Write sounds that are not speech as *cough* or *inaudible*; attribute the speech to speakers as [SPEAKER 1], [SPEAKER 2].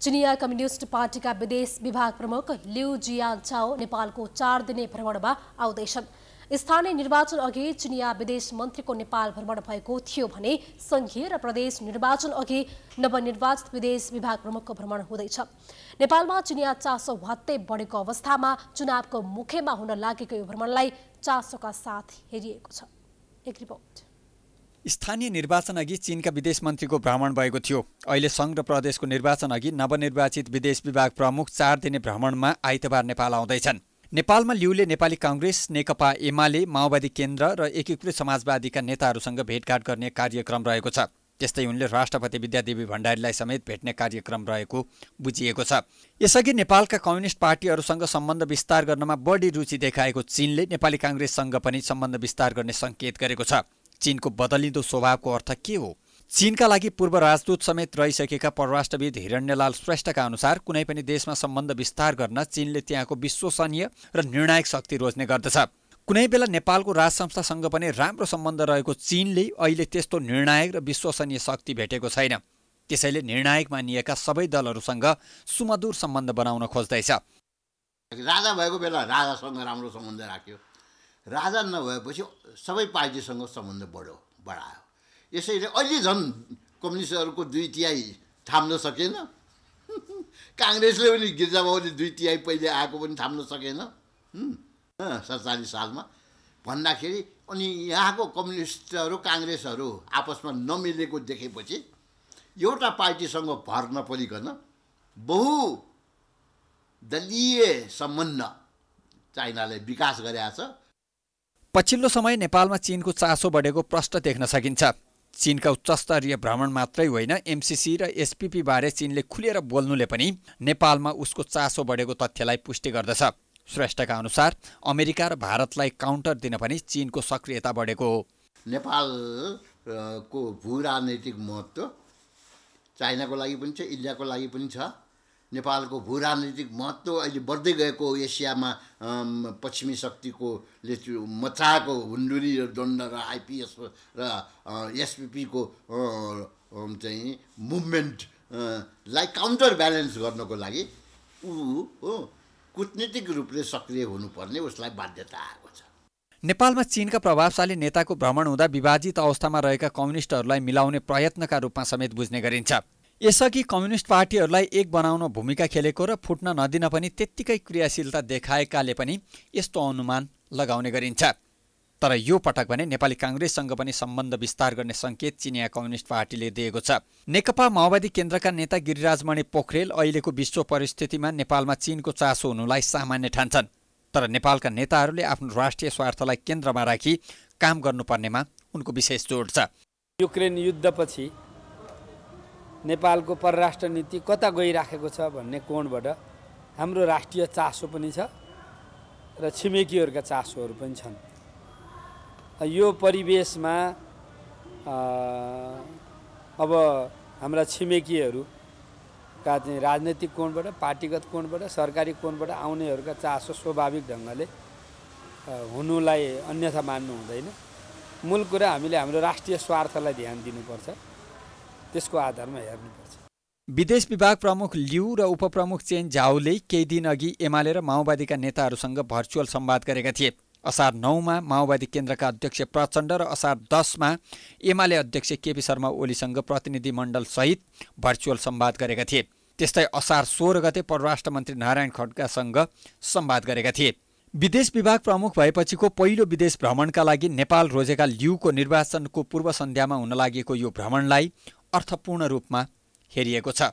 [SPEAKER 1] चिनिया कम्युनिस्ट पार्टीका विदेश विभाग प्रमुख लिउ जिया चाओ नेपालको चार दिने भ्रमणमा आउँदैछन् स्थानीय निर्वाचन अघि चिनिया विदेश मन्त्रीको नेपाल भ्रमण भएको थियो भने संघीय र प्रदेश निर्वाचन अघि नवनिर्वाचित विदेश विभाग प्रमुखको भ्रमण हुँदैछ नेपालमा चिनिया चासो भत्तै बढेको अवस्थामा चुनावको मुखेमा हुन लागेको यो भ्रमणलाई चासोका साथ हेरिएको छ एक रिपोर्ट स्थानीय निर्वाचन अघि चीनका विदेश मन्त्रीको भ्रमण भएको थियो अहिले सङ्घ र प्रदेशको अघि नवनिर्वाचित विदेश विभाग प्रमुख चार दिने भ्रमणमा आइतबार नेपाल आउँदैछन् नेपालमा लिउले नेपाली काङ्ग्रेस नेकपा एमाले माओवादी केन्द्र र एकीकृत समाजवादीका नेताहरूसँग भेटघाट गर्ने कार्यक्रम रहेको छ त्यस्तै उनले राष्ट्रपति विद्यादेवी भण्डारीलाई समेत भेट्ने कार्यक्रम रहेको बुझिएको छ यसअघि नेपालका कम्युनिस्ट पार्टीहरूसँग सम्बन्ध विस्तार गर्नमा बढी रुचि देखाएको चीनले नेपाली काङ्ग्रेससँग पनि सम्बन्ध विस्तार गर्ने सङ्केत गरेको छ चीनको बदलिँदो स्वभावको अर्थ के हो चीनका लागि पूर्व राजदूत समेत रहिसकेका परराष्ट्रविद हिरण्यलाल श्रेष्ठका अनुसार कुनै पनि देशमा सम्बन्ध विस्तार गर्न चीनले त्यहाँको विश्वसनीय र निर्णायक शक्ति रोज्ने गर्दछ कुनै बेला नेपालको राज संस्थासँग पनि राम्रो सम्बन्ध रहेको चीनले अहिले त्यस्तो निर्णायक र विश्वसनीय शक्ति भेटेको छैन त्यसैले निर्णायक मानिएका सबै दलहरूसँग सुमधुर सम्बन्ध बनाउन खोज्दैछ
[SPEAKER 2] राजा भएको बेला राजासँग राम्रो सम्बन्ध राख्यो राजा नभएपछि सबै पार्टीसँग सम्बन्ध बढ्यो बढायो यसैले अहिले झन् कम्युनिस्टहरूको दुई तिहाई थाम्न सकेन *laughs* काङ्ग्रेसले पनि गिर्जाबाबुले दुई तिहाई पहिले आएको पनि थाम्न सकेन सत्तालिस सालमा भन्दाखेरि अनि यहाँको कम्युनिस्टहरू काङ्ग्रेसहरू आपसमा नमिलेको देखेपछि एउटा पार्टीसँग भर नपरिकन बहुदलीय सम्बन्ध चाइनाले विकास गरेका छ
[SPEAKER 1] पछिल्लो समय नेपालमा चीनको चासो बढेको प्रष्ट देख्न सकिन्छ चीनका उच्चस्तरीय भ्रमण मात्रै होइन एमसिसी र एसपिपी बारे चीनले खुलेर बोल्नुले पनि नेपालमा उसको चासो बढेको तथ्यलाई पुष्टि गर्दछ श्रेष्ठका अनुसार अमेरिका र भारतलाई काउन्टर दिन पनि चीनको सक्रियता बढेको हो
[SPEAKER 2] नेपालको भू राजनैतिक महत्त्व चाइनाको लागि पनि छ इन्डियाको लागि पनि छ नेपालको भू राजनीतिक महत्त्व अहिले बढ्दै गएको एसियामा पश्चिमी शक्तिको ले मचाएको हुन्डुरी र दण्ड र आइपिएस र एसपिपीको चाहिँ मुभमेन्टलाई काउन्टर ब्यालेन्स गर्नको लागि ऊ हो कुटनीतिक रूपले सक्रिय हुनुपर्ने उसलाई बाध्यता आएको छ
[SPEAKER 1] नेपालमा चीनका प्रभावशाली नेताको भ्रमण हुँदा विभाजित अवस्थामा रहेका कम्युनिस्टहरूलाई मिलाउने प्रयत्नका रूपमा समेत बुझ्ने गरिन्छ यसअघि कम्युनिस्ट पार्टीहरूलाई एक बनाउन भूमिका खेलेको र फुट्न नदिन पनि त्यत्तिकै क्रियाशीलता देखाएकाले पनि यस्तो अनुमान लगाउने गरिन्छ तर यो पटक भने नेपाली काङ्ग्रेससँग पनि सम्बन्ध विस्तार गर्ने सङ्केत चिनिया कम्युनिस्ट पार्टीले दिएको छ नेकपा माओवादी केन्द्रका नेता गिरिराजमणि पोखरेल अहिलेको विश्व परिस्थितिमा नेपालमा चीनको चासो हुनुलाई सामान्य ठान्छन् तर नेपालका नेताहरूले आफ्नो राष्ट्रिय स्वार्थलाई केन्द्रमा राखी काम गर्नुपर्नेमा उनको विशेष जोड छ युक्रेन युद्धपछि नेपालको
[SPEAKER 3] परराष्ट्र नीति कता गइराखेको छ भन्ने कोणबाट हाम्रो राष्ट्रिय चासो पनि छ र छिमेकीहरूका चासोहरू पनि छन् यो परिवेशमा अब हाम्रा छिमेकीहरूका चाहिँ राजनैतिक कोणबाट पार्टीगत कोणबाट सरकारी कोणबाट आउनेहरूका चासो स्वाभाविक ढङ्गले हुनुलाई अन्यथा मान्नु हुँदैन मूल कुरा हामीले हाम्रो राष्ट्रिय स्वार्थलाई ध्यान दिनुपर्छ त्यसको आधारमा हेर्नुपर्छ
[SPEAKER 1] विदेश विभाग प्रमुख लिउ र उपप्रमुख चेन झाउले केही दिनअघि एमाले र माओवादीका नेताहरूसँग भर्चुअल सम्वाद गरेका थिए असार नौमा माओवादी केन्द्रका अध्यक्ष प्रचण्ड र असार दसमा एमाले अध्यक्ष केपी शर्मा ओलीसँग प्रतिनिधिमण्डलसहित भर्चुअल सम्वाद गरेका थिए त्यस्तै असार सोह्र गते परराष्ट्र मन्त्री नारायण खड्कासँग सम्वाद गरेका थिए विदेश विभाग प्रमुख भएपछिको पहिलो विदेश भ्रमणका लागि नेपाल रोजेका लिउको निर्वाचनको पूर्व सन्ध्यामा हुन लागेको यो भ्रमणलाई अर्थपूर्ण रूपमा हेरिएको छ